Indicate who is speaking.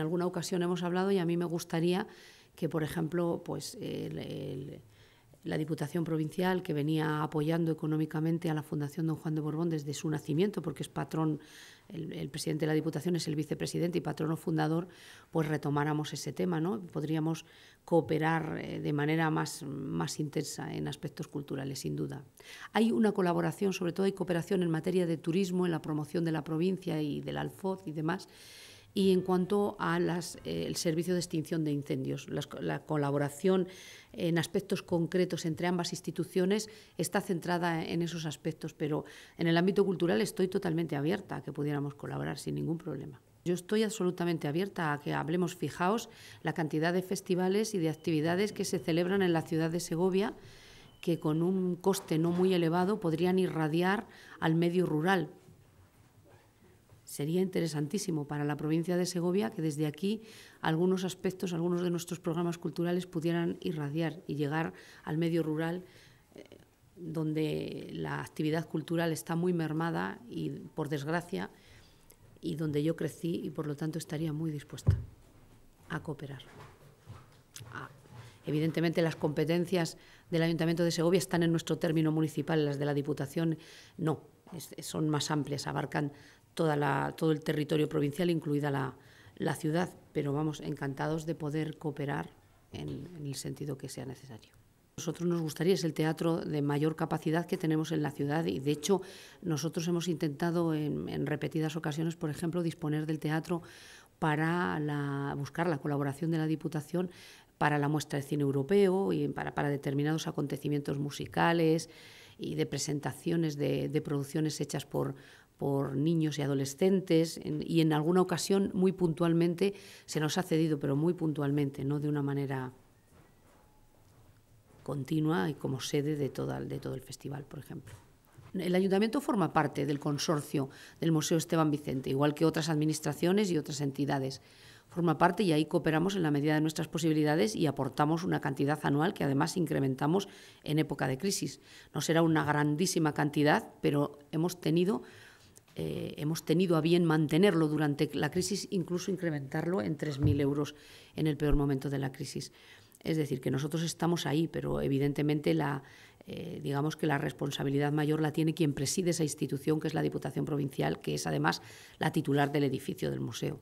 Speaker 1: en alguna ocasión hemos hablado y a mí me gustaría que, por ejemplo, pues la Diputación Provincial, que venía apoyando económicamente a la Fundación Don Juan de Borbón desde su nacimiento, porque es patrón, el, presidente de la Diputación es el vicepresidente y patrono fundador, pues retomáramos ese tema, ¿no? Podríamos cooperar eh, de manera más, más intensa en aspectos culturales, sin duda. Hay una colaboración, sobre todo hay cooperación en materia de turismo, en la promoción de la provincia y del Alfoz y demás, y en cuanto al eh, el servicio de extinción de incendios, la colaboración en aspectos concretos entre ambas instituciones está centrada en esos aspectos, pero en el ámbito cultural estoy totalmente abierta a que pudiéramos colaborar sin ningún problema. Yo estoy absolutamente abierta a que hablemos, fijaos, la cantidad de festivales y de actividades que se celebran en la ciudad de Segovia, que con un coste no muy elevado podrían irradiar al medio rural sería interesantísimo para la provincia de Segovia que desde aquí algunos aspectos, algunos de nuestros programas culturales pudieran irradiar y llegar al medio rural eh, donde la actividad cultural está muy mermada y por desgracia y donde yo crecí y por lo tanto estaría muy dispuesta a cooperar. Ah, evidentemente las competencias del Ayuntamiento de Segovia están en nuestro término municipal, las de la Diputación no, son más amplias, abarcan toda la, todo el territorio provincial, incluida la, la, ciudad, pero vamos, encantados de poder cooperar en, el sentido que sea necesario. Nosotros nos gustaría, es el teatro de mayor capacidad que tenemos en la ciudad y de hecho nosotros hemos intentado en, repetidas ocasiones, por ejemplo, disponer del teatro para buscar la colaboración de la Diputación para la muestra de cine europeo y para, determinados acontecimientos musicales y de presentaciones de, de producciones hechas por, por niños y adolescentes y en alguna ocasión muy puntualmente se nos ha cedido, pero muy puntualmente, no de una manera continua y como sede de, toda, de todo el festival, por ejemplo. El ayuntamiento forma parte del consorcio del Museo Esteban Vicente, igual que otras administraciones y otras entidades. Forma parte y ahí cooperamos en la medida de nuestras posibilidades y aportamos una cantidad anual que además incrementamos en época de crisis. No será una grandísima cantidad, pero hemos tenido eh, hemos tenido a bien mantenerlo durante la crisis, incluso incrementarlo en 3.000 euros en el peor momento de la crisis. Es decir, que nosotros estamos ahí, pero evidentemente la, eh, digamos que la responsabilidad mayor la tiene quien preside esa institución, que es la Diputación Provincial, que es además la titular del edificio del museo.